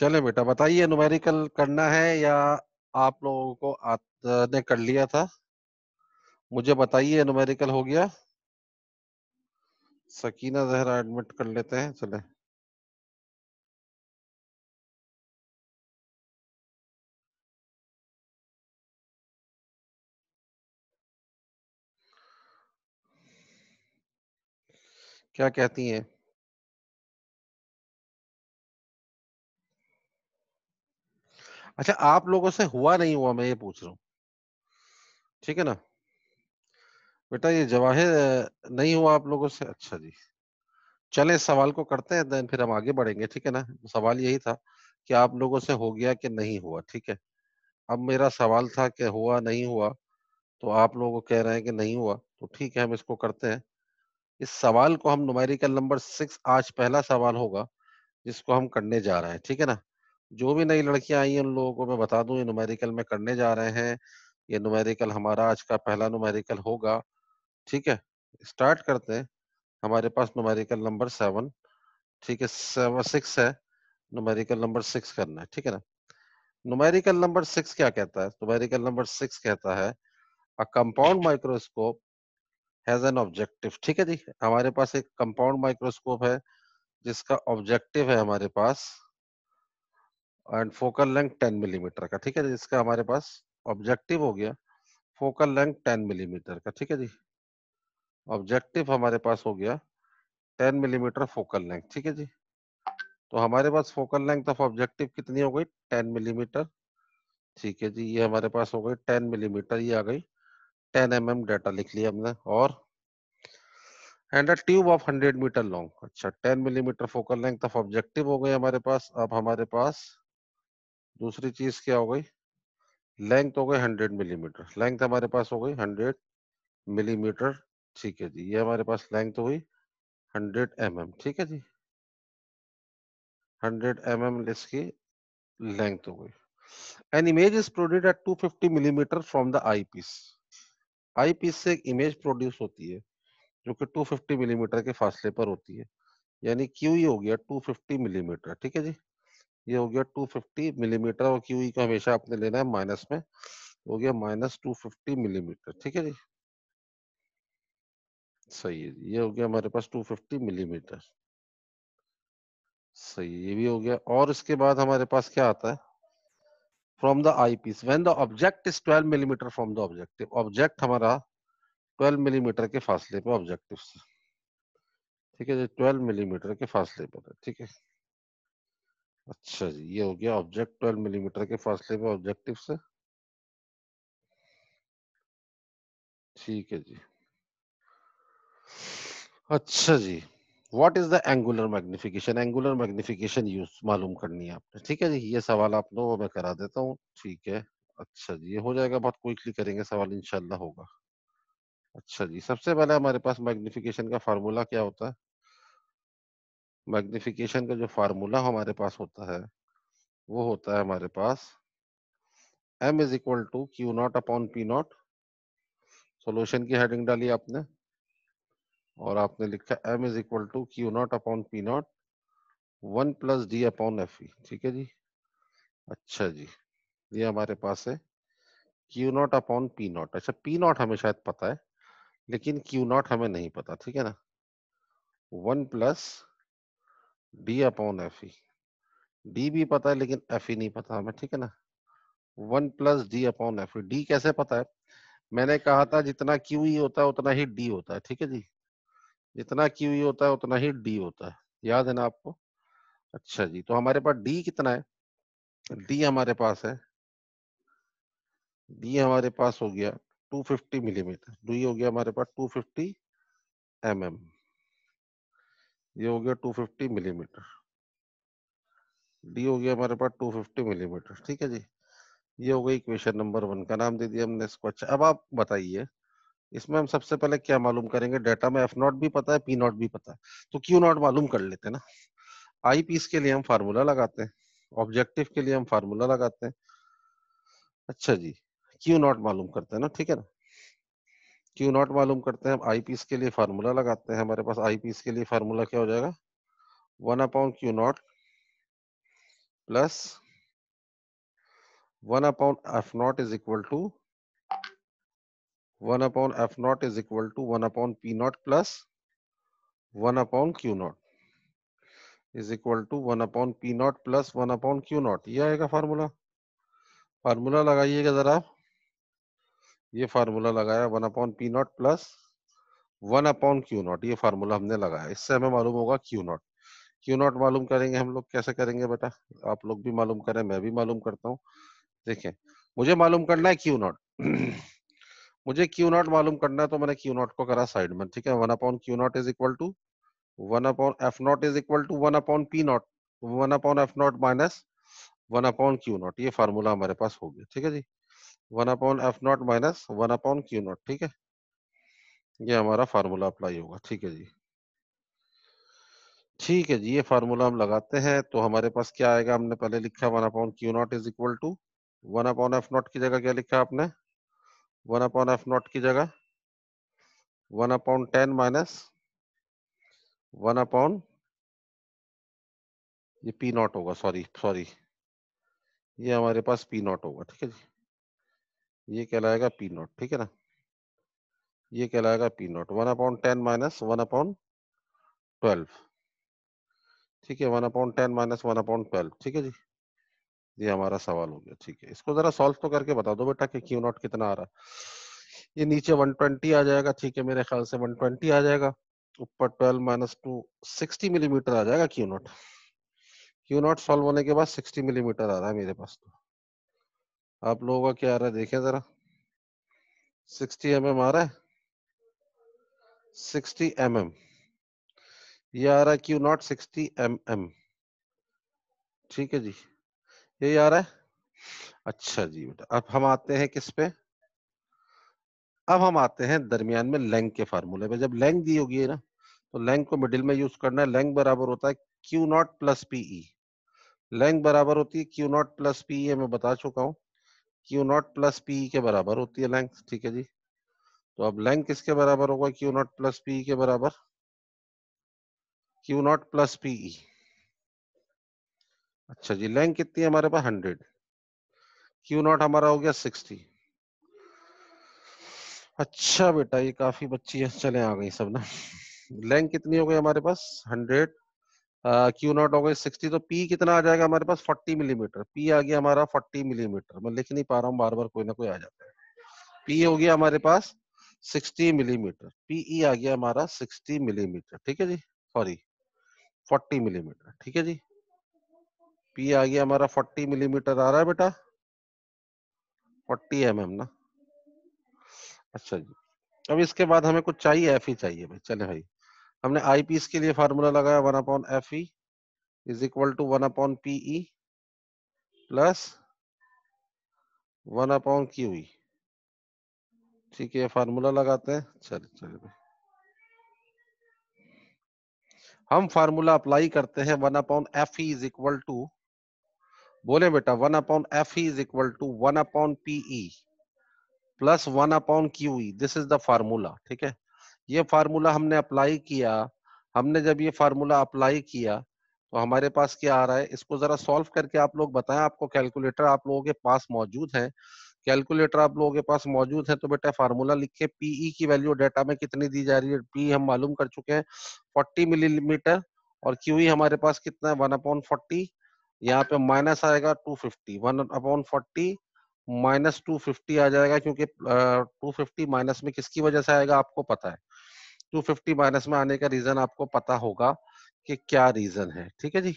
चले बेटा बताइए न्यूमेरिकल करना है या आप लोगों को आपने कर लिया था मुझे बताइए न्यूमेरिकल हो गया सकीना जहरा एडमिट कर लेते हैं चले क्या कहती हैं अच्छा आप लोगों से हुआ नहीं हुआ मैं ये पूछ रहा हूँ ठीक है ना बेटा ये जवाहिर नहीं हुआ आप लोगों से अच्छा जी चले सवाल को करते हैं देन फिर हम आगे बढ़ेंगे ठीक है ना सवाल यही था कि आप लोगों से हो गया कि नहीं हुआ ठीक है अब मेरा सवाल था कि हुआ नहीं हुआ तो आप लोग कह रहे हैं कि नहीं हुआ तो ठीक है हम इसको करते हैं इस सवाल को हम नुमेरिकल नंबर सिक्स आज पहला सवाल होगा जिसको हम करने जा रहे हैं ठीक है ना जो भी नई लड़कियां आई हैं उन लोगों को मैं बता दूं ये नुमेरिकल में करने जा रहे हैं ये नुमेरिकल हमारा आज का पहला नुमेरिकल होगा ठीक है स्टार्ट करते हैं हमारे पास नुमेरिकल नंबर सेवन ठीक है सेवन सिक्स है नुमेरिकल नंबर सिक्स करना है ठीक है ना नुमेरिकल नंबर सिक्स क्या कहता है नुमेरिकल नंबर सिक्स कहता है a compound microscope has an objective ठीक है जी हमारे पास एक कंपाउंड माइक्रोस्कोप है जिसका ऑब्जेक्टिव है हमारे पास एंड फोकल लेंथ 10 मिलीमीटर का ठीक है जी इसका हमारे पास ऑब्जेक्टिव हो गया फोकल लेंथ 10 मिलीमीटर का ठीक है जी ऑब्जेक्टिव हमारे पास हो गया 10 मिलीमीटर फोकल लेंथ ठीक है जी तो हमारे पास फोकल लेंथ ऑफ ऑब्जेक्टिव कितनी हो गई 10 मिलीमीटर ठीक है जी ये हमारे पास हो गई 10 मिलीमीटर ये आ गई 10 एम mm डाटा लिख लिया हमने और and a tube of 100 metre long अच्छा 10 millimetre focal length of objective हो गई हमारे पास अब हमारे पास दूसरी चीज क्या हो गई लेंथ हो गई हंड्रेड मिलीमीटर लेंथ हमारे पास हो गई हंड्रेड मिलीमीटर ठीक है जी ये हमारे पास लेंथ हो गई हंड्रेड एम ठीक है जी हंड्रेड एम एम इसकी लेंथ हो गई an image is produce at 250 millimetre from the eyepiece eyepiece से एक इमेज प्रोड्यूस होती है जो कि 250 मिलीमीटर के फासले पर होती है यानी क्यू ही e हो गया 250 मिलीमीटर ठीक है जी ये हो गया 250 मिलीमीटर और क्यू e का हमेशा आपने लेना है माइनस में हो गया माइनस टू मिलीमीटर ठीक है जी सही है ये हो गया हमारे पास 250 मिलीमीटर सही ये भी हो गया और इसके बाद हमारे पास क्या आता है from the eyepiece when the object is 12 millimetre from the objective object हमारा 12 मिलीमीटर के फासले पर ऑब्जेक्टिव से ठीक है जी 12 मिलीमीटर के फासले पर ठीक है अच्छा जी ये हो गया ऑब्जेक्ट ट्वेल्व मिलीमीटर के फासले पे ऑब्जेक्टिव से ठीक है जी अच्छा जी what is the angular magnification angular magnification use मालूम करनी है आपने ठीक है जी ये सवाल आप लोग मैं करा देता हूँ ठीक है अच्छा जी ये हो जाएगा बहुत क्विकली करेंगे सवाल इनशाला होगा अच्छा जी सबसे पहले हमारे पास मैग्निफिकेशन का फार्मूला क्या होता है मैग्निफिकेशन का जो फार्मूला हमारे पास होता है वो होता है हमारे पास m is equal to Q not upon P naught solution की हेडिंग डाली आपने और आपने लिखा m is equal to Q not upon P not one plus D upon F ठीक है जी अच्छा जी ये हमारे पास है Q not upon P naught अच्छा पी नॉट हमें शायद पता है लेकिन क्यू नॉट हमें नहीं पता ठीक है ना one plus D upon F E D भी पता है लेकिन एफ ई नहीं पता हमें ठीक है ना one plus D upon F E D कैसे पता है मैंने कहा था जितना क्यू ई होता है उतना ही डी होता है ठीक है जी जितना क्यू ई होता है उतना ही डी होता है याद है ना आपको अच्छा जी तो हमारे पास डी कितना है डी हमारे पास है डी हमारे पास हो गया 250 मिलीमीटर डी हो गया हमारे पास 250 एमएम mm. ये हो गया 250 मिलीमीटर डी हो गया हमारे पास 250 मिलीमीटर ठीक है जी ये हो गई इक्वेशन नंबर वन का नाम दे दिया हमने इसको अच्छा अब आप बताइए इसमें हम सबसे पहले क्या मालूम करेंगे डेटा में एफ नॉट भी पता है पी नॉट भी पता है तो क्यू नॉट मालूम कर लेते हैं ना आई पीस के लिए हम फार्मूला लगाते हैं ऑब्जेक्टिव के लिए हम फार्मूला लगाते हैं अच्छा जी क्यू नॉट मालूम करते हैं ना ठीक है ना क्यू नॉट मालूम करते हैं आई पीस के लिए फार्मूला लगाते हैं हमारे पास आई पीस के लिए फार्मूला क्या हो जाएगा one upon Q not plus one upon F not is equal to one upon F not is equal to one upon P not plus one upon Q naught is equal to one upon P not plus one upon Q naught ये आएगा formula formula लगाइएगा जरा आप ये formula लगाया one upon P not plus one upon Q naught ये formula हमने लगाया इससे हमें मालूम होगा क्यू नॉट क्यू नॉट मालूम करेंगे हम लोग कैसे करेंगे बेटा आप लोग भी मालूम करें मैं भी मालूम करता हूँ देखें मुझे मालूम करना है क्यू नॉट मुझे क्यू नॉट मालूम करना है तो मैंने क्यू नॉट को करा साइड में ठीक है one upon Q naught is equal to one upon F not is equal to one upon P not one upon F naught minus one upon Q naught ये फार्मूला हमारे पास हो गया ठीक है जी one upon F naught minus one upon Q naught ठीक है ये हमारा फार्मूला अप्लाई होगा ठीक है जी ठीक है जी ये फार्मूला हम लगाते हैं तो हमारे पास क्या आएगा हमने पहले लिखा one upon Q naught is equal to one upon F naught की जगह क्या लिखा आपने वन अपॉन एफ नॉट की जगह one upon ten minus one upon ये पी नॉट होगा सॉरी सॉरी ये हमारे पास पी नॉट होगा ठीक है जी ये कहलाएगा पी नॉट ठीक है ना ये कहलाएगा P not one upon ten minus one upon twelve ठीक है one upon ten minus one upon twelve ठीक है जी ये हमारा सवाल हो गया ठीक है इसको जरा सॉल्व तो करके बता दो बेटा कि क्यू नॉट कितना आ रहा ये नीचे 120 आ जाएगा ठीक है मेरे ख्याल से 120 आ जाएगा ऊपर 12 माइनस टू सिक्सटी मिलीमीटर आ जाएगा Q naught Q naught solve होने के बाद 60 मिलीमीटर आ रहा है मेरे पास तो आप लोगों का क्या आ रहा है देखें जरा 60 एम mm आ रहा है 60 एम mm. ये आ रहा है Q naught sixty M M ठीक है जी ये आ रहा है अच्छा जी बेटा अब हम आते हैं किस पे अब हम आते हैं दरमियान में लेंग के फार्मूले पे जब लेंग दी होगी ना तो लेंग को मिडिल में यूज करना है लेंग बराबर होता है Q not plus P E length बराबर होती है क्यू नॉट प्लस पीई मैं बता चुका हूं क्यू नॉट प्लस पी के बराबर होती है लेंथ ठीक है जी तो अब लेंथ किसके बराबर होगा क्यू नॉट प्लस पी के बराबर क्यू नॉट प्लस पी अच्छा जी लेंथ कितनी है हमारे पास हंड्रेड क्यू नॉट हमारा हो गया सिक्सटी अच्छा बेटा ये काफी बच्ची है चले आ गई सब ना लेंथ कितनी हो गई हमारे पास हंड्रेड क्यू नॉट हो गई सिक्सटी तो पी कितना आ जाएगा हमारे पास फोर्टी मिलीमीटर पी आ गया हमारा फोर्टी मिलीमीटर मैं लिख नहीं पा रहा हूँ बार बार कोई ना कोई आ जाता है पी हो गया हमारे पास सिक्सटी मिलीमीटर पीई e आ गया हमारा सिक्सटी मिलीमीटर ठीक है जी सॉरी फोर्टी मिलीमीटर ठीक है जी पी आ गया हमारा फोर्टी मिलीमीटर आ रहा है बेटा फोर्टी एम एम ना अच्छा जी अब इसके बाद हमें कुछ चाहिए एफ ही चाहिए भाई चले भाई हमने आई पीस के लिए फार्मूला लगाया one upon F E is equal to one upon P E plus one upon Q E ठीक है फार्मूला लगाते हैं चल चल हम फार्मूला अप्लाई करते हैं one upon F E is equal to बोले बेटा one upon F E is equal to one upon P E plus one upon Q E this is the formula ठीक है ये फार्मूला हमने अप्लाई किया हमने जब ये फार्मूला अप्लाई किया तो हमारे पास क्या आ रहा है इसको जरा सॉल्व करके आप लोग बताएं आपको कैलकुलेटर आप लोगों के पास मौजूद है कैलकुलेटर आप लोगों के पास मौजूद है तो बेटा फार्मूला लिख के पीई e की वैल्यू डेटा में कितनी दी जा रही है पी हम मालूम कर चुके हैं फोर्टी मिलीमीटर और क्यू e हमारे पास कितना है वन अपॉन फोर्टी यहाँ पे माइनस आएगा two fifty one upon forty minus two fifty आ जाएगा क्योंकि टू फिफ्टी माइनस में किसकी वजह से आएगा आपको पता है 250 माइनस में आने का रीजन आपको पता होगा कि क्या रीजन है ठीक है जी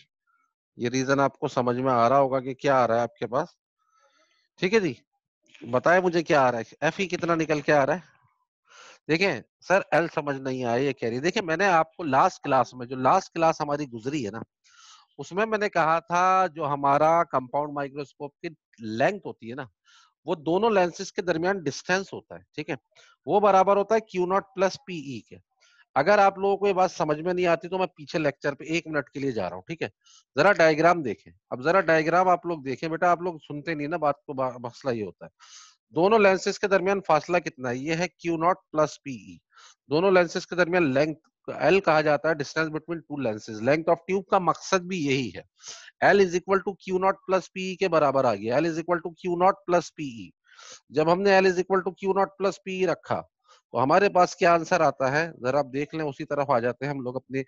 ये रीजन आपको समझ में आ रहा होगा कि क्या आ रहा है आपके पास ठीक है जी बताए मुझे क्या आ रहा है एफ ही कितना निकल के आ रहा है देखें सर एल समझ नहीं आया ये कह रही देखिये मैंने आपको लास्ट क्लास में जो लास्ट क्लास हमारी गुजरी है ना उसमें मैंने कहा था जो हमारा कंपाउंड माइक्रोस्कोप की लेंथ होती है ना वो दोनों लेंसेज के दरमियान डिस्टेंस होता है ठीक है वो बराबर होता है क्यू नॉट प्लस पीई के अगर आप लोगों को ये बात समझ में नहीं आती तो मैं पीछे लेक्चर पे एक मिनट के लिए जा रहा हूँ ठीक है जरा डायग्राम देखें अब जरा डायग्राम आप लोग देखें बेटा आप लोग सुनते नहीं ना बात को मसला ये होता है दोनों लेंसेज के दरमियान फासला कितना है ये है क्यू नॉट प्लस पीई दोनों लेंसेज के दरमियान लेंथ एल कहा जाता है distance between two lenses length of tube का मकसद भी यही है L is equal to Q not plus P E के बराबर आ गया L is equal to Q not plus P E जब हमने L is equal to Q not plus P E रखा तो हमारे पास क्या आंसर आता है जरा आप देख लें उसी तरफ आ जाते हैं हम लोग अपने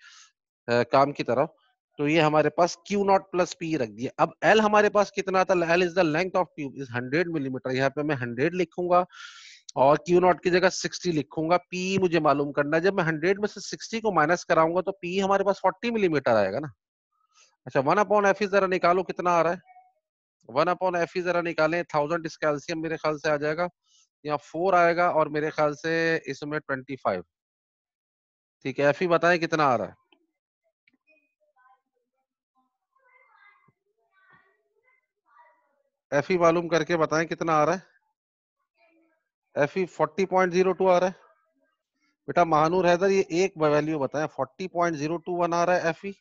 काम की तरफ तो ये हमारे पास Q naught plus P e रख दिया अब L हमारे पास कितना था L is the length of tube is 100 millimetre यहाँ पे मैं 100 लिखूंगा और क्यू नॉट की जगह 60 लिखूंगा पी मुझे मालूम करना है जब मैं 100 में से 60 को माइनस कराऊंगा तो पी हमारे पास 40 मिलीमीटर mm आएगा ना अच्छा वन अपॉन एफ जरा निकालो कितना आ रहा है वन अपॉन एफ जरा निकालें थाउजेंड इस कैल्सियम मेरे ख्याल से आ जाएगा यहाँ फोर आएगा और मेरे ख्याल से इसमें ट्वेंटी फाइव ठीक है एफ ही बताए कितना आ रहा है एफ मालूम करके बताएं कितना आ रहा है F E forty point zero two आ रहा है बेटा महानूर हैदर ये एक वैल्यू बताए forty point zero two one आ रहा है एफ ई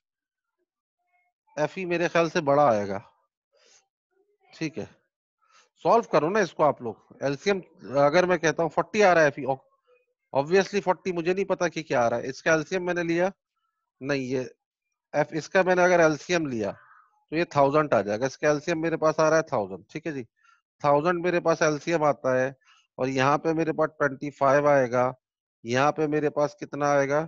एफ ई मेरे ख्याल से बड़ा आएगा ठीक है सॉल्व करो ना इसको आप लोग एलसीएम अगर मैं कहता हूँ फोर्टी आ रहा है एफ ई ऑब्वियसली फोर्टी मुझे नहीं पता कि क्या आ रहा है इसका एलसीएम मैंने लिया नहीं ये एफ इसका मैंने अगर एलसीएम लिया तो ये थाउजेंड आ जाएगा इसका एलसीएम मेरे पास आ रहा है थाउजेंड ठीक है जी थाउजेंड मेरे पास एलसीएम आता है और यहाँ पे मेरे पास ट्वेंटी फाइव आएगा यहाँ पे मेरे पास कितना आएगा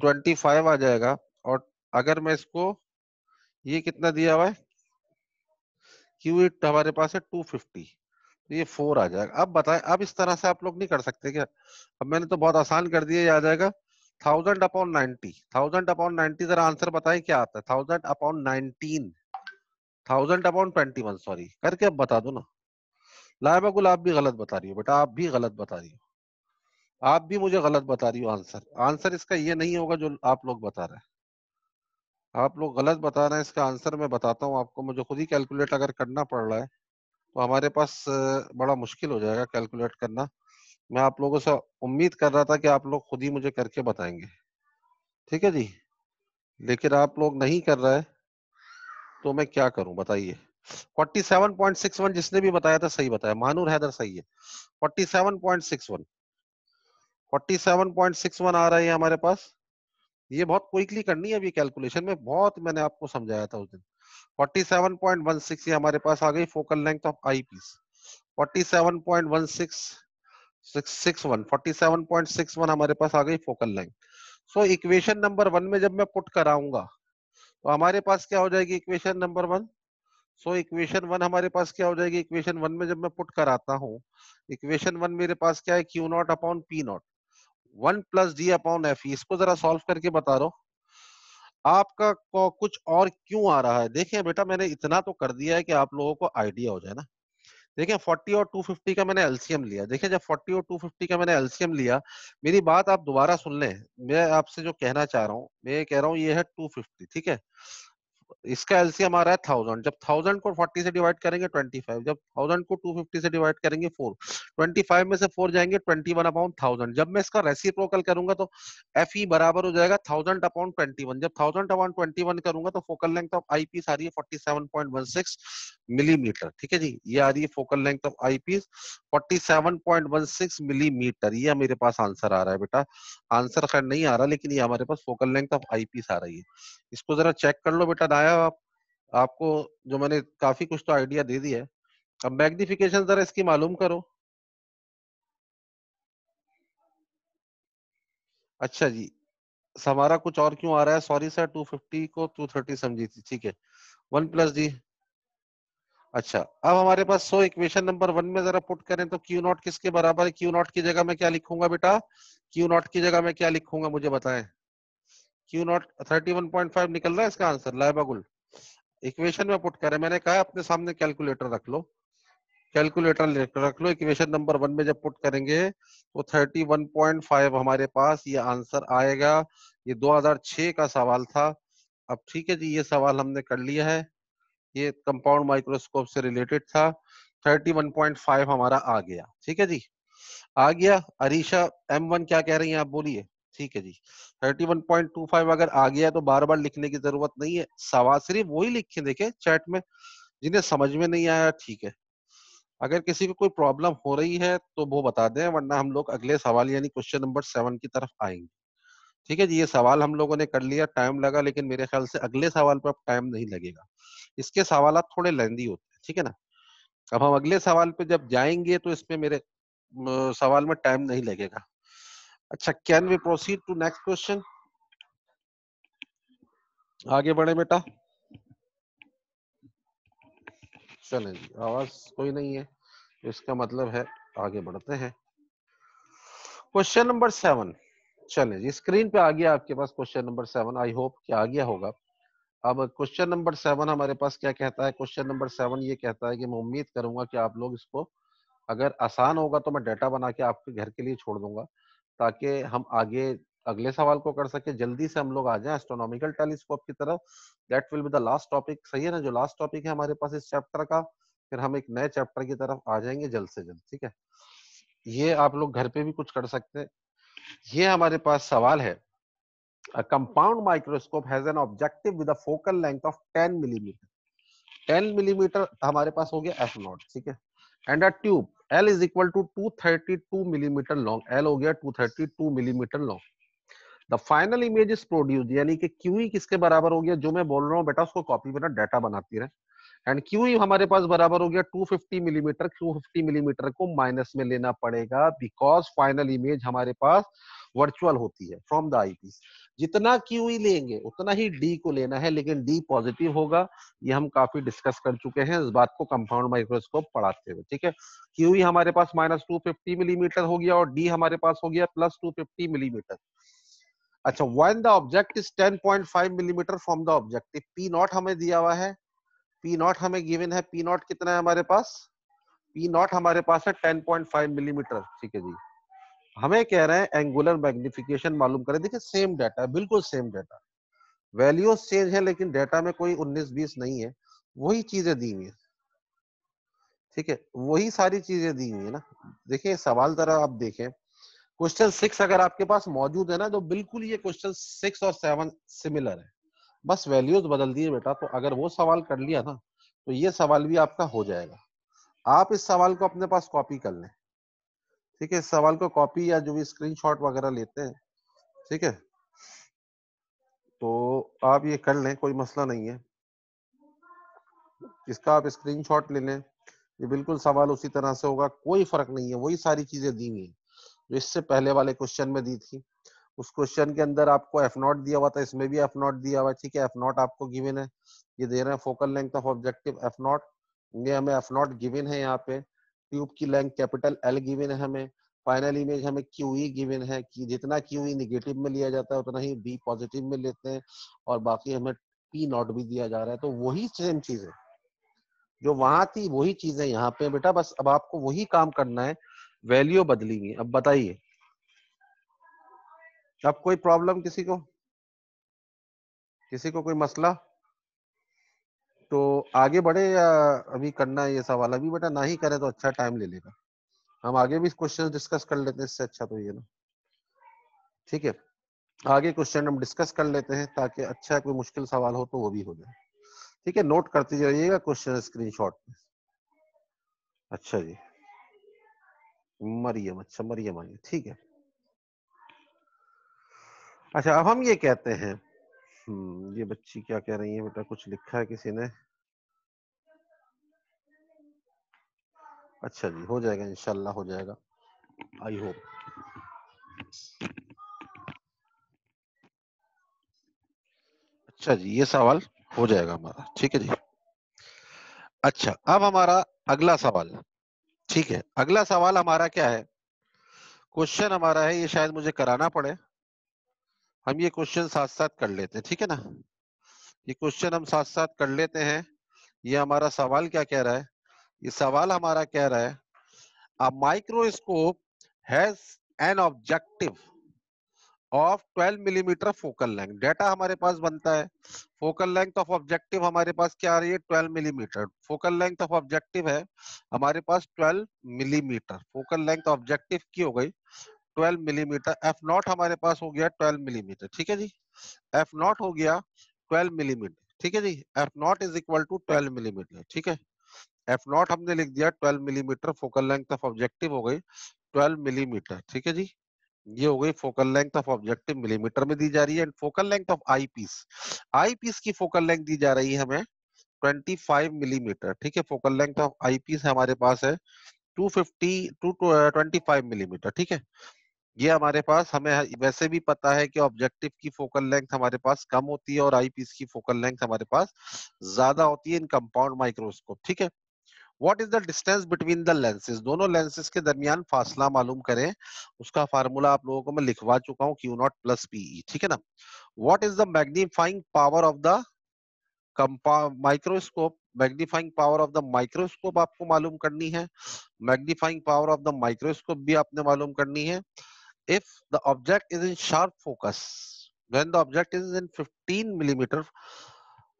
ट्वेंटी फाइव आ जाएगा और अगर मैं इसको ये कितना दिया हुआ है क्यू इट e हमारे पास है टू फिफ्टी तो ये फोर आ जाएगा अब बताए अब इस तरह से आप लोग नहीं कर सकते क्या अब मैंने तो बहुत आसान कर दिया ये आ जाएगा thousand upon ninety thousand upon ninety जरा आंसर बताए क्या आता है thousand upon nineteen thousand upon twenty one sorry करके अब बता दो ना लाइबा गुल आप भी गलत बता रही हो बेटा आप भी गलत बता रही हो आप भी मुझे गलत बता रही हो आंसर आंसर इसका ये नहीं होगा जो आप लोग बता रहे हैं आप लोग गलत बता रहे हैं इसका आंसर मैं बताता हूँ आपको मुझे खुद ही कैलकुलेट अगर करना पड़ रहा है तो हमारे पास बड़ा मुश्किल हो जाएगा कैलकुलेट करना मैं आप लोगों से उम्मीद कर रहा था कि आप लोग खुद ही मुझे करके बताएंगे ठीक है जी लेकिन आप लोग नहीं कर रहे तो मैं क्या करूं बताइए 47.61 जिसने भी बताया था सही बताया मानूर हैदर सही है 47.61 47.61 आ रहा है हमारे पास ये बहुत क्विकली करनी है अभी कैलकुलेशन में बहुत मैंने आपको समझाया था उस दिन 47.16 ये हमारे पास आ गई focal length of eyepiece forty seven हमारे पास आ गई focal length so equation number one में जब मैं पुट कराऊंगा तो हमारे पास क्या हो जाएगी equation number one so equation one हमारे पास क्या हो जाएगी इक्वेशन वन में जब मैं पुट कराता हूँ इक्वेशन वन मेरे पास क्या है Q not upon P not one plus D upon F इसको जरा सॉल्व करके बता रहा आपका कुछ और क्यों आ रहा है देखिए बेटा मैंने इतना तो कर दिया है कि आप लोगों को आइडिया हो जाए ना देखिए 40 और 250 का मैंने एलसीएम लिया देखिए जब 40 और 250 का मैंने एलसीएम लिया मेरी बात आप दोबारा सुन लें मैं आपसे जो कहना चाह रहा हूँ मैं कह रहा हूँ ये है 250 ठीक है इसका एलसीएम आ रहा है थाउजेंड जब थाउजेंड को फोर्टी से डिवाइड करेंगे ट्वेंटी फाइव जब थाउजेंड को टू फिफ्टी से डिवाइड करेंगे फोर ट्वेंटी फाइव में से फोर जाएंगे ट्वेंटी वन अपाउंट थाउजेंड जब मैं इसका रेसिप्रोकल करूंगा तो एफ ई e बराबर हो जाएगा थाउजेंड अपॉन ट्वेंटी वन जब थाउजेंड अपॉन ट्वेंटी वन करूंगा तो focal length of eyepiece आ रही है forty seven point one six millimetre ठीक है जी ये आ रही है focal length of eyepiece forty seven point one six millimetre ये मेरे पास आंसर आ रहा है बेटा आंसर खैर नहीं आ रहा लेकिन ये हमारे पास focal length of eyepiece आ रही है इसको जरा चेक कर लो बेटा आया आप आपको जो मैंने काफी कुछ तो आइडिया दे दिया है अब मैग्निफिकेशन जरा इसकी मालूम करो अच्छा जी हमारा कुछ और क्यों आ रहा है सॉरी सर 250 को 230 समझी थी ठीक है वन प्लस जी अच्छा अब हमारे पास सो इक्वेशन नंबर वन में जरा पुट करें तो क्यू नॉट किसके बराबर है क्यू नॉट की जगह मैं क्या लिखूंगा बेटा क्यू नॉट की जगह मैं क्या लिखूंगा मुझे बताएं Q naught thirty one point five निकल रहा है इसका आंसर लाइबागुल इक्वेशन में पुट करें मैंने कहा अपने सामने कैलकुलेटर रख लो कैलकुलेटर रख लो इक्वेशन नंबर वन में जब पुट करेंगे तो 31.5 हमारे पास ये आंसर आएगा ये 2006 का सवाल था अब ठीक है जी ये सवाल हमने कर लिया है ये कंपाउंड माइक्रोस्कोप से रिलेटेड था 31.5 हमारा आ गया ठीक है जी आ गया अरीशा M1 क्या कह रही हैं आप बोलिए ठीक है जी 31.25 अगर आ गया तो बार बार लिखने की जरूरत नहीं है सवाल सिर्फ वही लिखे देखे चैट में जिन्हें समझ में नहीं आया ठीक है अगर किसी को कोई प्रॉब्लम हो रही है तो वो बता दें वरना हम लोग अगले सवाल यानी क्वेश्चन नंबर सेवन की तरफ आएंगे ठीक है जी ये सवाल हम लोगों ने कर लिया टाइम लगा लेकिन मेरे ख्याल से अगले सवाल पर अब टाइम नहीं लगेगा इसके सवाल थोड़े लेंदी होते हैं ठीक है ना अब हम अगले सवाल पे जब जाएंगे तो इसमें मेरे सवाल में टाइम नहीं लगेगा अच्छा can we proceed to next question आगे बढ़े बेटा चले जी आवाज कोई नहीं है इसका मतलब है आगे बढ़ते हैं क्वेश्चन नंबर सेवन चले जी स्क्रीन पे आ गया आपके पास question number seven I hope कि आ गया होगा अब क्वेश्चन नंबर सेवन हमारे पास क्या कहता है क्वेश्चन नंबर सेवन ये कहता है कि मैं उम्मीद करूंगा कि आप लोग इसको अगर आसान होगा तो मैं डाटा बना के आपके घर के लिए छोड़ दूंगा ताकि हम आगे अगले सवाल को कर सके जल्दी से हम लोग आ जाए एस्ट्रोनॉमिकल टेलीस्कोप की तरफ that will be the last topic सही है ना जो लास्ट टॉपिक है हमारे पास इस चैप्टर का फिर हम एक नए चैप्टर की तरफ आ जाएंगे जल्द से जल्द ठीक है ये आप लोग घर पे भी कुछ कर सकते हैं ये हमारे पास सवाल है compound microscope has an objective with with a focal length 10 millimetre 10 millimetre हमारे पास हो गया नॉट ठीक है and a tube L is equal to two thirty two millimetre long L हो गया two thirty two millimetre long the final image is produce यानी कि क्यू ई e किसके बराबर हो गया जो मैं बोल रहा हूँ बेटा उसको कॉपी बना डेटा बनाती रहे एंड क्यू e हमारे पास बराबर हो गया 250 मिलीमीटर क्यू 250 मिलीमीटर को माइनस में लेना पड़ेगा बिकॉज फाइनल इमेज हमारे पास वर्चुअल होती है फ्रॉम द आईपीस जितना क्यू ही e लेंगे उतना ही डी को लेना है लेकिन डी पॉजिटिव होगा ये हम काफी डिस्कस कर चुके हैं इस बात को कंपाउंड माइक्रोस्कोप पढ़ाते हुए ठीक है क्यू ही e हमारे पास माइनस टू फिफ्टी मिलीमीटर हो गया और डी हमारे पास हो गया प्लस टू फिफ्टी मिलीमीटर अच्छा when the object is ten point five millimetre from the objective P naught हमें दिया हुआ है पी नॉट हमें गिवन है पी नॉट कितना है हमारे पास पी नॉट हमारे पास है टेन पॉइंट फाइव मिलीमीटर ठीक है जी हमें कह रहे हैं एंगुलर मैग्निफिकेशन मालूम करें देखिए सेम डाटा बिल्कुल सेम डाटा वैल्यूज सेम है लेकिन डाटा में कोई 19-20 नहीं है वही चीजें दी हुई है ठीक है वही सारी चीजें दी हुई है ना देखिए सवाल जरा आप देखें क्वेश्चन सिक्स अगर आपके पास मौजूद है ना तो बिल्कुल ये क्वेश्चन सिक्स और सेवन सिमिलर है बस वैल्यूज बदल दिए बेटा तो अगर वो सवाल कर लिया ना तो ये सवाल भी आपका हो जाएगा आप इस सवाल को अपने पास कॉपी कर लें ठीक है सवाल को कॉपी या जो भी स्क्रीनशॉट वगैरह लेते हैं ठीक है तो आप ये कर लें कोई मसला नहीं है इसका आप स्क्रीनशॉट ले लें ये बिल्कुल सवाल उसी तरह से होगा कोई फर्क नहीं है वही सारी चीजें दी हुई जो इससे पहले वाले क्वेश्चन में दी थी उस क्वेश्चन के अंदर आपको एफ नॉट दिया हुआ था इसमें भी एफ नॉट दिया हुआ है ठीक है एफ नॉट आपको गिविन है ये दे रहे हैं focal length of objective F naught ये हमें एफ नॉट गिवन है यहाँ पे ट्यूब की लेंथ कैपिटल एल गिवेन है हमें फाइनल इमेज हमें क्यू ई गिवेन है कि जितना क्यू ई निगेटिव में लिया जाता है उतना ही बी पॉजिटिव में लेते हैं और बाकी हमें पी नॉट भी दिया जा रहा है तो वही सेम चीज है जो वहां थी वही चीज है यहाँ पे बेटा बस अब आपको वही काम करना है वैल्यू बदली हुई अब बताइए अब कोई प्रॉब्लम किसी को किसी को कोई मसला तो आगे बढ़े या अभी करना है ये सवाल अभी बेटा ना ही करे तो अच्छा टाइम ले लेगा हम आगे भी क्वेश्चन डिस्कस कर लेते हैं इससे अच्छा तो ये ना ठीक है आगे क्वेश्चन हम डिस्कस कर लेते हैं ताकि अच्छा कोई मुश्किल सवाल हो तो वो भी हो जाए ठीक है नोट करते जाइएगा क्वेश्चन स्क्रीनशॉट में अच्छा जी मरियम अच्छा मरियम आइए ठीक है अच्छा अब हम ये कहते हैं हम्म ये बच्ची क्या कह रही है बेटा कुछ लिखा है किसी ने अच्छा जी हो जाएगा इनशाला हो जाएगा आई होप अच्छा जी ये सवाल हो जाएगा हमारा ठीक है जी अच्छा अब हमारा अगला सवाल ठीक है अगला सवाल हमारा क्या है क्वेश्चन हमारा है ये शायद मुझे कराना पड़े हम ये क्वेश्चन साथ साथ कर लेते हैं ठीक है ना ये क्वेश्चन हम साथ साथ कर लेते हैं ये हमारा सवाल क्या कह रहा है ये सवाल हमारा कह रहा है a microscope has an objective of 12 millimetre focal length data हमारे पास बनता है फोकल लेंथ ऑफ ऑब्जेक्टिव हमारे पास क्या आ रही है 12 millimetre focal length of objective है हमारे पास 12 मिलीमीटर फोकल लेंथ ऑब्जेक्टिव की हो गई 12 मिलीमीटर एफ नॉट हमारे पास हो गया 12 मिलीमीटर ठीक है जी एफ नॉट हो गया 12 मिलीमीटर ठीक है जी F not is equal to 12 millimetre ठीक है एफ नॉट हमने लिख दिया 12 millimetre focal length of objective हो गई 12 मिलीमीटर ठीक है जी ये हो गई focal length of objective millimetre में दी जा रही है and focal length of eyepiece eyepiece की फोकल लेंथ दी जा रही है हमें 25 मिलीमीटर ठीक है focal length of eyepiece हमारे पास है 250 टू 25 मिलीमीटर ठीक है ये हमारे पास हमें वैसे भी पता है कि ऑब्जेक्टिव की फोकल लेंथ हमारे पास कम होती है और आई पीस की फोकल लेंथ हमारे पास ज्यादा होती है इन कंपाउंड माइक्रोस्कोप ठीक है what is the distance between the lenses दोनों लेंसेज के दरमियान फासला मालूम करें उसका फार्मूला आप लोगों को मैं लिखवा चुका हूँ क्यू नॉट प्लस पीई ठीक है ना what is the magnifying power of the microscope magnifying power of the microscope आपको मालूम करनी है magnifying power of the microscope भी आपने मालूम करनी है if the object is in sharp focus when the object is in 15 millimeter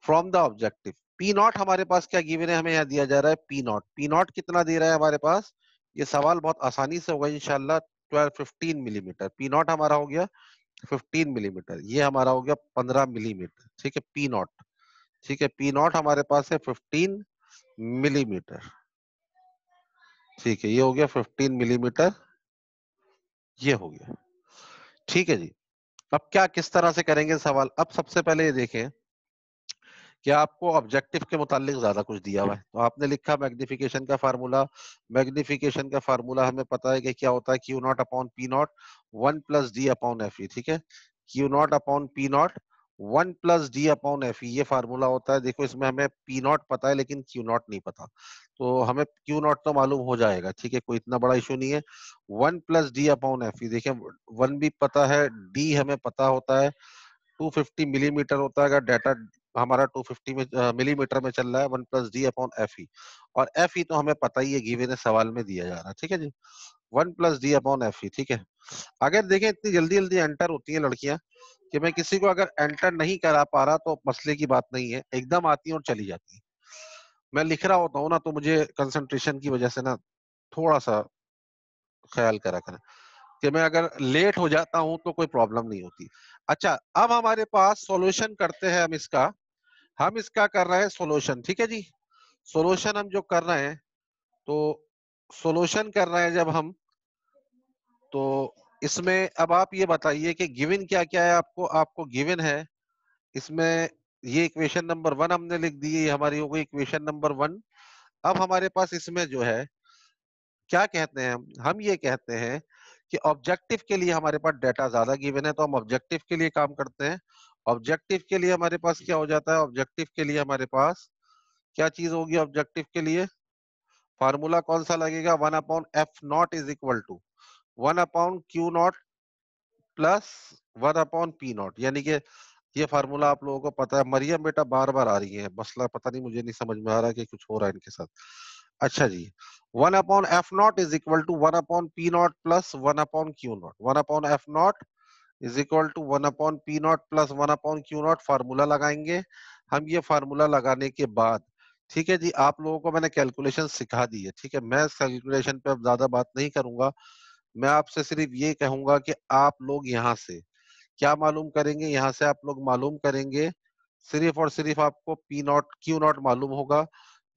from the objective p not हमारे पास क्या गिवन है हमें यहाँ दिया जा रहा है p नॉट p नॉट कितना दे रहा है हमारे पास ये सवाल बहुत आसानी से होगा इनशाला 12 15 मिलीमीटर p नॉट हमारा हो गया 15 मिलीमीटर mm. ये हमारा हो गया 15 मिलीमीटर mm, ठीक है p नॉट ठीक है p नॉट हमारे पास है 15 मिलीमीटर mm. ठीक है ये हो गया 15 मिलीमीटर ये हो गया ठीक है जी अब क्या किस तरह से करेंगे सवाल अब सबसे पहले ये देखें कि आपको ऑब्जेक्टिव के मुतालिक ज्यादा कुछ दिया हुआ है तो आपने लिखा मैग्निफिकेशन का फार्मूला मैग्निफिकेशन का फार्मूला हमें पता है कि क्या होता है Q not upon P not one plus D upon F ठीक है Q not upon P not one plus D upon F ये फार्मूला होता है देखो इसमें हमें पी नॉट पता है लेकिन क्यू नॉट नहीं पता तो हमें क्यू नॉट तो मालूम हो जाएगा ठीक है कोई इतना बड़ा इशू नहीं है one plus D upon F देखिए वन भी पता है डी हमें पता होता है 250 मिलीमीटर mm होता है अगर डाटा हमारा 250 में मिलीमीटर में चल रहा है one plus D upon F और एफ तो हमें पता ही है गिवन सवाल में दिया जा रहा है ठीक है जी one plus D upon F E ठीक है अगर देखें इतनी जल्दी जल्दी एंटर होती है लड़कियां कि मैं किसी को अगर एंटर नहीं करा पा रहा तो मसले की बात नहीं है एकदम आती है और चली जाती है मैं लिख रहा होता हूँ ना तो मुझे कंसंट्रेशन की वजह से ना थोड़ा सा ख्याल करा करें कि मैं अगर लेट हो जाता हूं तो कोई प्रॉब्लम नहीं होती अच्छा अब हमारे पास सॉल्यूशन करते हैं हम इसका हम इसका कर रहे हैं सॉल्यूशन ठीक है जी सॉल्यूशन हम जो कर रहे हैं तो सॉल्यूशन कर रहे हैं जब हम तो इसमें अब आप ये बताइए कि गिवन क्या क्या है आपको आपको गिवन है इसमें ये इक्वेशन नंबर वन हमने लिख दी है हमारी हो गई इक्वेशन नंबर वन अब हमारे पास इसमें जो है क्या कहते हैं हम ये कहते हैं कि ऑब्जेक्टिव के लिए हमारे पास डेटा ज्यादा गिवन है तो हम ऑब्जेक्टिव के लिए काम करते हैं ऑब्जेक्टिव के लिए हमारे पास क्या हो जाता है ऑब्जेक्टिव के लिए हमारे पास क्या चीज होगी ऑब्जेक्टिव के लिए फार्मूला कौन सा लगेगा one upon F not is equal to one upon Q not plus one upon P not यानी कि ये फार्मूला आप लोगों को पता है मरियम बेटा बार बार आ रही है मसला पता नहीं मुझे नहीं समझ में आ रहा कि कुछ हो रहा है इनके साथ अच्छा जी one upon F not is equal to one upon P not plus one upon Q not one upon F not is equal to one upon P not plus one upon Q not formula लगाएंगे हम ये formula लगाने के बाद ठीक है जी आप लोगों को मैंने कैलकुलेशन सिखा दी है ठीक है मैं कैलकुलेशन पे अब ज्यादा बात नहीं करूंगा मैं आपसे सिर्फ ये कहूंगा कि आप लोग यहाँ से क्या मालूम करेंगे यहाँ से आप लोग मालूम करेंगे सिर्फ और सिर्फ आपको पी नॉट क्यू नॉट मालूम होगा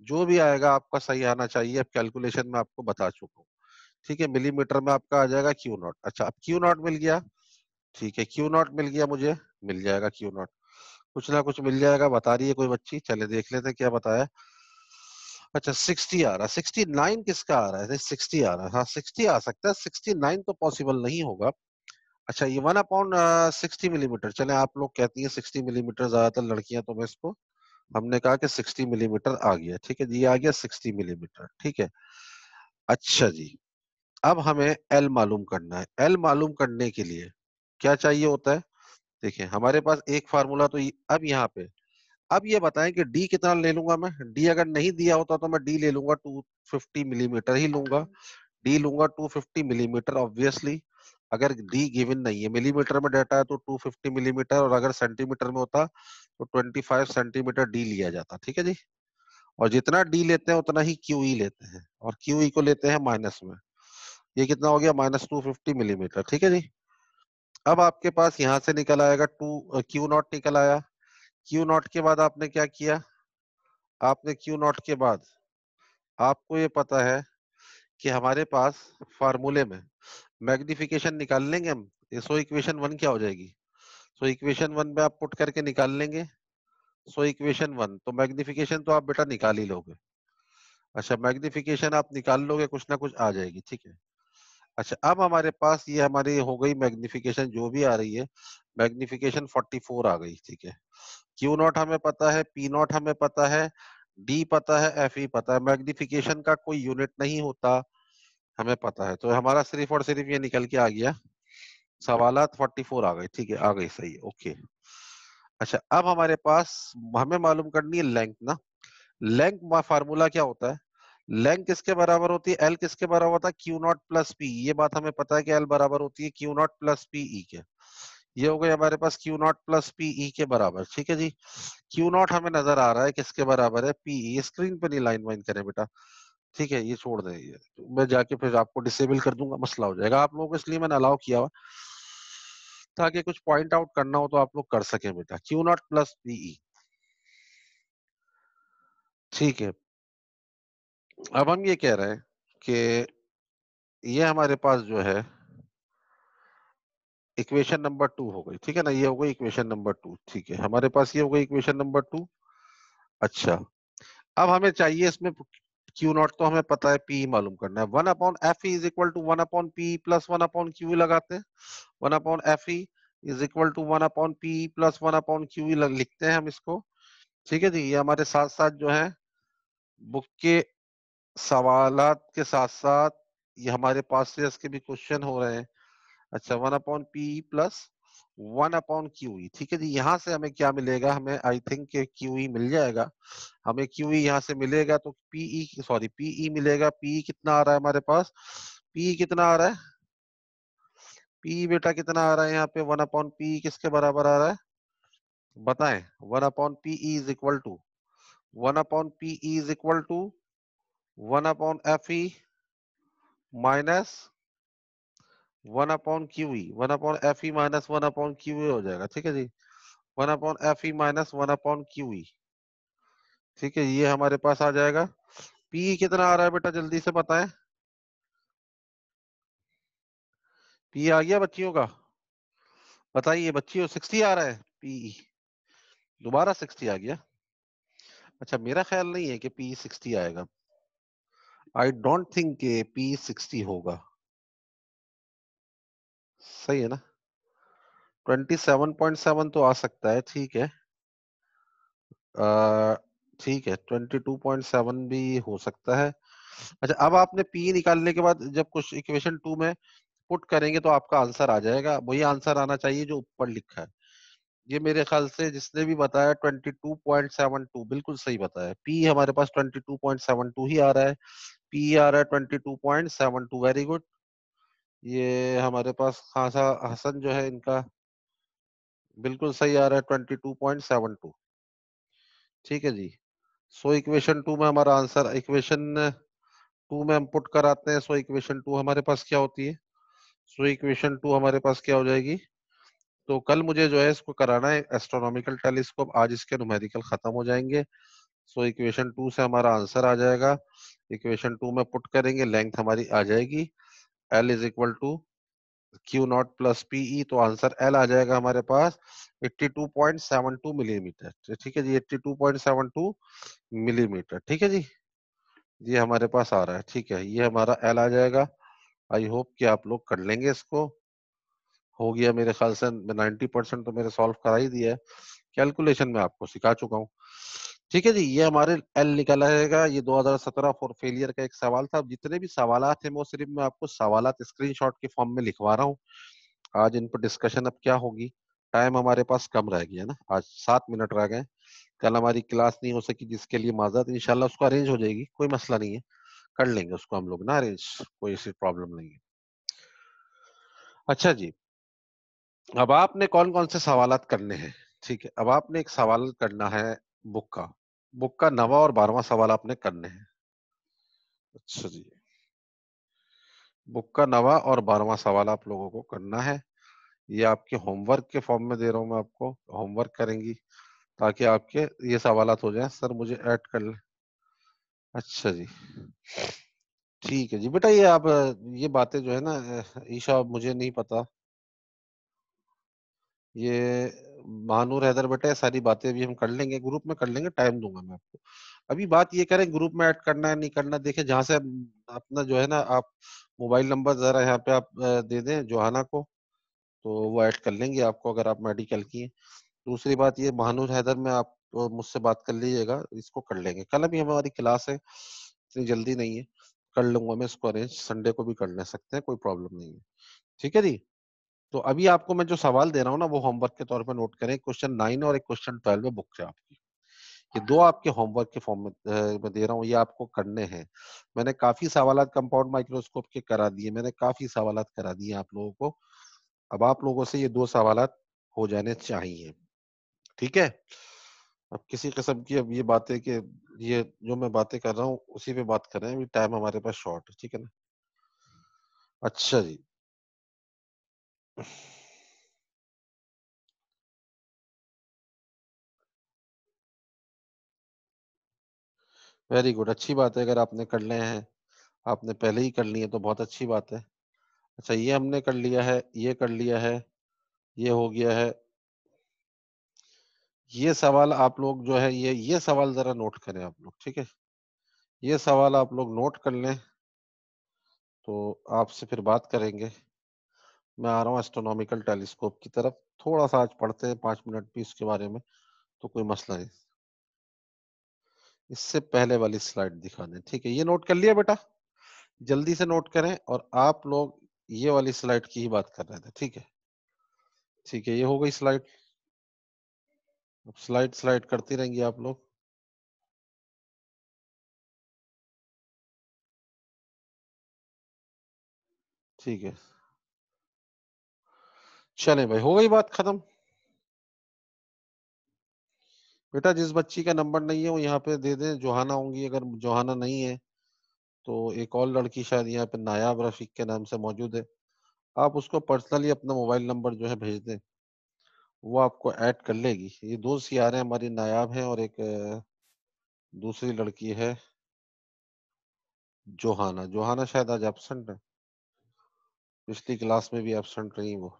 जो भी आएगा आपका सही आना चाहिए अब कैलकुलेशन में आपको बता चुका हूँ ठीक है मिलीमीटर में आपका आ जाएगा क्यू नॉट अच्छा अब क्यू नॉट मिल गया ठीक है क्यू नॉट मिल गया मुझे मिल जाएगा क्यू नॉट कुछ ना कुछ मिल जाएगा बता रही है कोई बच्ची चले देख लेते क्या बताया अच्छा 60 आ रहा है 69 किसका आ रहा है 60 आ रहा है हाँ 60 आ सकता है 69 तो पॉसिबल नहीं होगा अच्छा ये वन अपॉन सिक्सटी मिलीमीटर चले आप लोग कहती हैं 60 मिलीमीटर ज्यादातर लड़कियां तो मैं इसको हमने कहा कि 60 मिलीमीटर mm आ गया ठीक है जी आ गया 60 मिलीमीटर mm, ठीक है अच्छा जी अब हमें एल मालूम करना है एल मालूम करने के लिए क्या चाहिए होता है देखिये हमारे पास एक फार्मूला तो अब यहाँ पे अब ये बताएं कि डी कितना ले लूंगा मैं डी अगर नहीं दिया होता तो मैं डी ले लूंगा 250 मिलीमीटर mm ही लूंगा डी लूंगा 250 मिलीमीटर mm, ऑब्वियसली अगर डी गिवन नहीं है मिलीमीटर में डाटा है तो 250 मिलीमीटर mm, और अगर सेंटीमीटर में होता तो 25 सेंटीमीटर डी लिया जाता ठीक है जी और जितना डी लेते हैं उतना ही क्यू ई लेते हैं और क्यू ई को लेते हैं माइनस में ये कितना हो गया माइनस टू फिफ्टी मिलीमीटर ठीक है जी अब आपके पास यहाँ से निकल आएगा टू क्यू नॉट निकल आया क्यू नॉट के बाद आपने क्या किया आपने क्यू नॉट के बाद आपको ये पता है कि हमारे पास फार्मूले में मैग्निफिकेशन निकाल लेंगे हम सो इक्वेशन वन क्या हो जाएगी सो इक्वेशन वन में आप पुट करके निकाल लेंगे सो इक्वेशन वन तो मैग्निफिकेशन तो आप बेटा निकाल ही लोगे अच्छा मैग्निफिकेशन आप निकाल लोगे कुछ ना कुछ आ जाएगी ठीक है अच्छा अब हमारे पास ये हमारी हो गई मैग्निफिकेशन जो भी आ रही है मैग्निफिकेशन 44 आ गई ठीक है क्यू नॉट हमें पता है पी नॉट हमें पता है डी पता है एफ ई पता है मैग्निफिकेशन का कोई यूनिट नहीं होता हमें पता है तो हमारा सिर्फ और सिर्फ ये निकल के आ गया सवाल फोर्टी फोर आ गए ठीक है आ गई सही ओके अच्छा अब हमारे पास हमें मालूम करनी है लेंथ ना लेंथ फार्मूला क्या होता है लेंथ किसके बराबर होती है एल किसके बराबर होता है क्यू नॉट प्लस पी ये बात हमें पता है कि एल बराबर होती है Q not plus P E के ये हो गई हमारे पास क्यू नॉट प्लस पीई के बराबर ठीक है जी क्यू नॉट हमें नजर आ रहा है किसके बराबर है पीई स्क्रीन पर नहीं लाइन वाइन करें बेटा ठीक है ये छोड़ दें ये तो मैं जाके फिर आपको डिसेबल कर दूंगा मसला हो जाएगा आप लोगों को इसलिए मैंने अलाउ किया हुआ ताकि कुछ पॉइंट आउट करना हो तो आप लोग कर सके बेटा क्यू नॉट प्लस पीई ठीक है अब हम ये कह रहे हैं कि ये हमारे पास जो है इक्वेशन नंबर टू हो गई ठीक है ना ये हो गई इक्वेशन नंबर टू ठीक है हमारे पास ये हो गई इक्वेशन नंबर टू अच्छा अब हमें चाहिए इसमें Q नॉट तो हमें पता है P मालूम करना है one upon F is equal to one upon P plus one upon Q लगाते हैं one upon F is equal to one upon P plus one upon Q लिखते हैं हम इसको ठीक है जी ये हमारे साथ साथ जो है बुक के सवाल के साथ साथ ये हमारे पास से इसके भी क्वेश्चन हो रहे हैं अच्छा one upon P plus one upon Q ठीक है जी यहाँ से हमें क्या मिलेगा हमें आई थिंक क्यू मिल जाएगा हमें क्यू ई e यहाँ से मिलेगा तो पीई सॉरी पीई मिलेगा पीई e कितना आ रहा है हमारे पास पी e कितना आ रहा है पी बेटा कितना आ रहा है यहाँ पे वन अपॉन पी किसके बराबर आ रहा है बताएं one upon P is equal to one upon P is equal to one upon F E minus one upon Q one upon F E minus one upon Q हो जाएगा ठीक है जी one upon F E minus one upon Q ठीक है ये हमारे पास आ जाएगा पी कितना आ रहा है बेटा जल्दी से बताएं पी आ गया बच्चियों का बताइए बच्चियों सिक्सटी आ रहा है पी दोबारा सिक्सटी आ गया अच्छा मेरा ख्याल नहीं है कि पी सिक्सटी आएगा I don't think P sixty होगा सही है ना 27.7 तो आ सकता है ठीक है ठीक है 22.7 भी हो सकता है अच्छा अब आपने पी निकालने के बाद जब कुछ इक्वेशन टू में पुट करेंगे तो आपका आंसर आ जाएगा वही आंसर आना चाहिए जो ऊपर लिखा है ये मेरे ख्याल से जिसने भी बताया 22.72 बिल्कुल सही बताया पी हमारे पास 22.72 ही आ रहा है पी आ रहा है 22.72 वेरी गुड ये हमारे पास खासा हसन जो है इनका बिल्कुल सही आ रहा है twenty two point seven two ठीक है जी सो इक्वेशन टू में हमारा आंसर इक्वेशन टू में हम पुट कराते हैं सो इक्वेशन टू हमारे पास क्या होती है सो इक्वेशन टू हमारे पास क्या हो जाएगी तो कल मुझे जो है इसको कराना है एस्ट्रोनॉमिकल टेलीस्कोप आज इसके नुमेरिकल खत्म हो जाएंगे सो इक्वेशन टू से हमारा आंसर आ जाएगा इक्वेशन टू में पुट करेंगे लेंथ हमारी आ जाएगी L is equal to Q not plus P E तो आंसर एल आ जाएगा हमारे पास 82.72 मिलीमीटर तो ठीक है जी 82.72 मिलीमीटर ठीक है जी ये हमारे पास आ रहा है ठीक है ये हमारा एल आ जाएगा आई होप कि आप लोग कर लेंगे इसको हो गया मेरे ख्याल से 90 परसेंट तो मेरे सॉल्व करा ही दिया है कैलकुलेशन में आपको सिखा चुका हूँ ठीक है जी ये हमारे एल निकला रहेगा ये 2017 फॉर फेलियर का एक सवाल था जितने भी सवाल थे वो सिर्फ मैं आपको सवाल स्क्रीनशॉट के फॉर्म में लिखवा रहा हूँ आज इन पर डिस्कशन अब क्या होगी टाइम हमारे पास कम रह गया ना आज सात मिनट रह गए कल हमारी क्लास नहीं हो सकी जिसके लिए माजरत इनशाला उसको अरेंज हो जाएगी कोई मसला नहीं है कर लेंगे उसको हम लोग ना अरेंज कोई ऐसी प्रॉब्लम नहीं है अच्छा जी अब आपने कौन कौन से सवाल करने हैं ठीक है अब आपने एक सवाल करना है बुक का बुक का नवा और बारवा सवाल आपने करने हैं अच्छा जी बुक का नवा और बारवा सवाल आप लोगों को करना है ये आपके होमवर्क के फॉर्म में दे रहा हूँ मैं आपको होमवर्क करेंगी ताकि आपके ये सवाल हो जाए सर मुझे ऐड कर ले अच्छा जी ठीक है जी बेटा ये आप ये बातें जो है ना ईशा मुझे नहीं पता ये महानूर हैदर बेटे सारी बातें अभी हम कर लेंगे ग्रुप में कर लेंगे टाइम दूंगा मैं आपको अभी बात ये करें ग्रुप में ऐड करना है नहीं करना देखे जहां से अपना जो है ना आप मोबाइल नंबर जरा यहाँ पे आप दे दें जोहाना को तो वो ऐड कर लेंगे आपको अगर आप मेडिकल की हैं दूसरी बात ये महानूर हैदर में आप मुझसे बात कर लीजिएगा इसको कर लेंगे कल अभी हमारी क्लास है इतनी जल्दी नहीं है कर लूंगा मैं इसको अरेंज संडे को भी कर ले सकते हैं कोई प्रॉब्लम नहीं है ठीक है जी तो अभी आपको मैं जो सवाल दे रहा हूँ ना वो होमवर्क के तौर पर नोट करें क्वेश्चन नाइन और एक क्वेश्चन ट्वेल्व बुक से आपकी ये दो आपके होमवर्क के फॉर्म में दे रहा हूँ ये आपको करने हैं मैंने काफी सवाल कंपाउंड माइक्रोस्कोप के करा दिए मैंने काफी सवाल करा दिए आप लोगों को अब आप लोगों से ये दो सवाल हो जाने चाहिए ठीक है अब किसी किस्म की अब ये बातें कि ये जो मैं बातें कर रहा हूँ उसी पे बात कर रहे हैं अभी टाइम हमारे पास शॉर्ट ठीक है ना अच्छा जी वेरी गुड अच्छी बात है अगर आपने कर लिए हैं आपने पहले ही कर लिए है तो बहुत अच्छी बात है अच्छा ये हमने कर लिया है ये कर लिया है ये हो गया है ये सवाल आप लोग जो है ये ये सवाल जरा नोट करें आप लोग ठीक है ये सवाल आप लोग नोट कर लें तो आपसे फिर बात करेंगे मैं आ रहा हूँ एस्ट्रोनॉमिकल टेलीस्कोप की तरफ थोड़ा सा आज पढ़ते हैं पांच मिनट भी इसके बारे में तो कोई मसला नहीं इससे पहले वाली स्लाइड दिखा दें ठीक है ये नोट कर लिया बेटा जल्दी से नोट करें और आप लोग ये वाली स्लाइड की ही बात कर रहे थे ठीक है ठीक है ये हो गई स्लाइड अब स्लाइड स्लाइड करती रहेंगी आप लोग ठीक है चले भाई हो गई बात खत्म बेटा जिस बच्ची का नंबर नहीं है वो यहाँ पे दे दें जोहाना होंगी अगर जोहाना नहीं है तो एक और लड़की शायद यहाँ पे नायाब रफीक के नाम से मौजूद है आप उसको पर्सनली अपना मोबाइल नंबर जो है भेज दें वो आपको ऐड कर लेगी ये दो सियारे हमारी नायाब हैं और एक दूसरी लड़की है जोहाना जोहाना शायद आज एबसेंट है पिछली क्लास में भी एबसेंट रही वो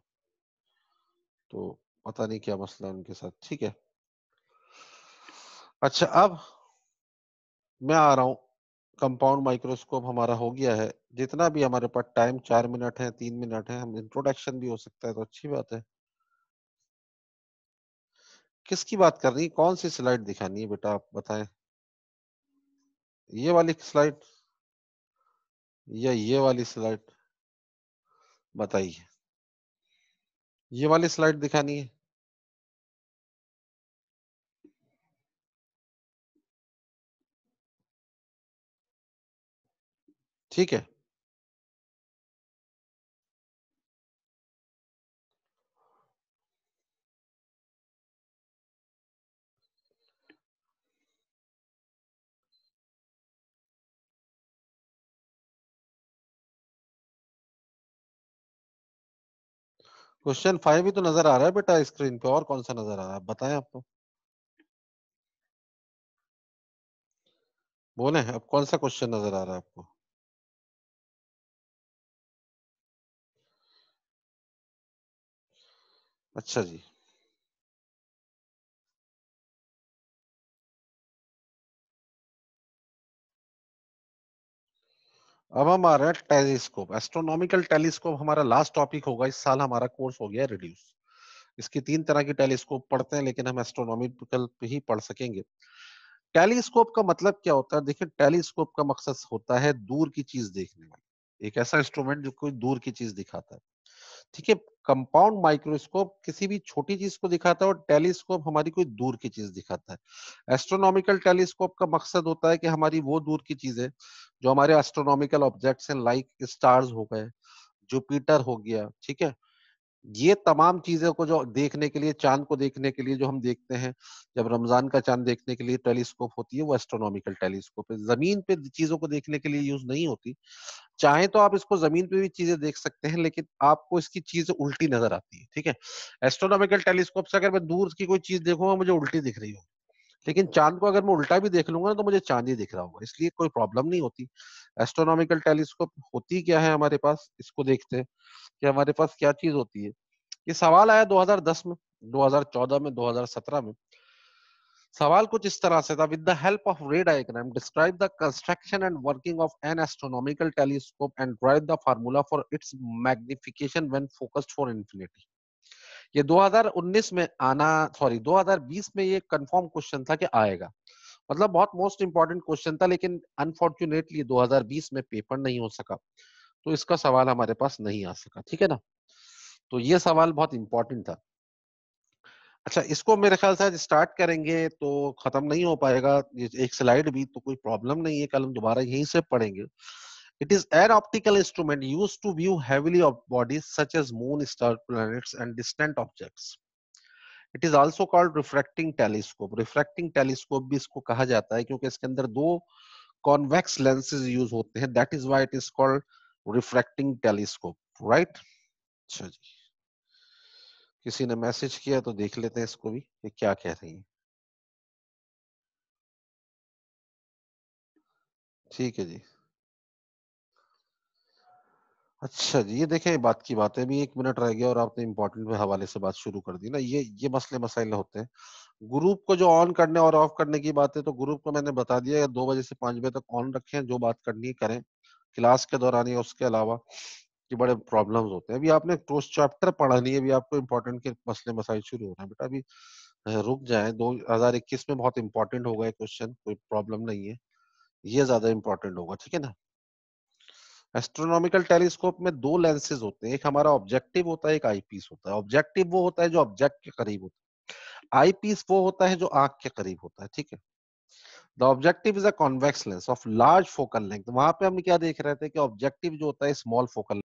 तो पता नहीं क्या मसला है उनके साथ ठीक है अच्छा अब मैं आ रहा हूं कंपाउंड माइक्रोस्कोप हमारा हो गया है जितना भी हमारे पास टाइम चार मिनट है तीन मिनट है हम इंट्रोडक्शन भी हो सकता है तो अच्छी बात है किसकी बात कर रही है कौन सी स्लाइड दिखानी है बेटा आप बताएं ये वाली स्लाइड या ये वाली स्लाइड बताइए ये वाली स्लाइड दिखानी है ठीक है क्वेश्चन फाइव ही तो नजर आ रहा है बेटा स्क्रीन पे और कौन सा नजर आ रहा है बताएं आपको बोले अब कौन सा क्वेश्चन नजर आ रहा है आपको अच्छा जी अब हम आ रहे हैं टेलीस्कोप एस्ट्रोनॉमिकल टेलीस्कोप हमारा लास्ट टॉपिक होगा इस साल हमारा कोर्स हो गया रिड्यूस इसकी तीन तरह की टेलीस्कोप पढ़ते हैं लेकिन हम एस्ट्रोनॉमिकल ही पढ़ सकेंगे टेलीस्कोप का मतलब क्या होता है देखिए टेलीस्कोप का मकसद होता है दूर की चीज देखने वाली एक ऐसा इंस्ट्रूमेंट जो कोई दूर की चीज दिखाता है ठीक है कंपाउंड माइक्रोस्कोप किसी भी छोटी चीज को दिखाता है और टेलीस्कोप हमारी कोई दूर की चीज दिखाता है एस्ट्रोनॉमिकल टेलीस्कोप का मकसद होता है कि हमारी वो दूर की चीजें जो हमारे एस्ट्रोनॉमिकल ऑब्जेक्ट्स हैं लाइक स्टार्स हो गए जुपिटर हो गया ठीक है ये तमाम चीजों को जो देखने के लिए चांद को देखने के लिए जो हम देखते हैं जब रमजान का चांद देखने के लिए टेलीस्कोप होती है वो एस्ट्रोनॉमिकल टेलीस्कोप है जमीन पे चीजों को देखने के लिए यूज नहीं होती चाहे तो आप इसको जमीन पे भी चीजें देख सकते हैं लेकिन आपको इसकी चीज उल्टी नजर आती है ठीक है एस्ट्रोनॉमिकल टेलीस्कोप से अगर मैं दूर की कोई चीज देखूंगा मुझे उल्टी दिख रही होगी लेकिन चांद को अगर मैं उल्टा भी देख लूंगा ना तो मुझे चांद ही दिख रहा होगा इसलिए कोई प्रॉब्लम नहीं होती एस्ट्रोनॉमिकल टेलीस्कोप होती क्या है हमारे पास इसको देखते हैं कि हमारे पास क्या चीज होती है ये सवाल आया 2010 में 2014 में 2017 में सवाल कुछ इस तरह से था with the help of ray diagram describe the construction and working of an astronomical telescope and drive the formula for its magnification when focused for infinity ये 2019 में आना सॉरी 2020 में ये कंफर्म क्वेश्चन था कि आएगा मतलब बहुत मोस्ट इंपॉर्टेंट क्वेश्चन था लेकिन अनफॉर्चुनेटली 2020 में पेपर नहीं हो सका तो इसका सवाल हमारे पास नहीं आ सका ठीक है ना तो ये सवाल बहुत इंपॉर्टेंट था अच्छा इसको मेरे ख्याल से स्टार्ट करेंगे तो खत्म नहीं हो पाएगा एक स्लाइड भी तो कोई प्रॉब्लम नहीं है कल हम दोबारा यहीं से पढ़ेंगे It is an optical instrument used to view heavily of bodies such as moon, star, planets, and distant objects. It is also called refracting telescope refracting telescope भी इसको कहा जाता है क्योंकि इसके अंदर दो कॉन्वेक्स लेंसेज यूज होते हैं that is why it is called refracting telescope right अच्छा जी किसी ने मैसेज किया तो देख लेते हैं इसको भी ये क्या कह रही है ठीक है जी अच्छा जी, ये देखिए बात की बात है अभी एक मिनट रह गया और आपने इम्पोर्टेंट हवाले से बात शुरू कर दी ना ये ये मसले मसाइल होते हैं। ग्रुप को जो ऑन करने और ऑफ करने की बात है तो ग्रुप को मैंने बता दिया है दो बजे से पांच बजे तक ऑन रखें जो बात करनी है करें। क्लास के दौरान या उसके अलावा ये बड़े प्रॉब्लम्स होते हैं। अभी आपने क्रॉस चैप्टर पढ़ा नहीं है अभी आपको इम्पोर्टेंट के मसले मसाइल शुरू हो रहे हैं बेटा अभी रुक जाए दो में बहुत इम्पोर्टेंट होगा ये क्वेश्चन कोई प्रॉब्लम नहीं है। ये ज़्यादा इम्पोर्टेंट होगा ठीक है ना? एस्ट्रोनॉमिकल टेलीस्कोप में दो लेंसेज होते हैं एक हमारा ऑब्जेक्टिव होता है एक आईपीस होता है ऑब्जेक्टिव वो होता है जो ऑब्जेक्ट के करीब होता है आईपीस वो होता है जो आंख के करीब होता है ठीक है the objective is a convex lens of large focal length वहां पे हम क्या देख रहे थे कि ऑब्जेक्टिव जो होता है स्मॉल फोकल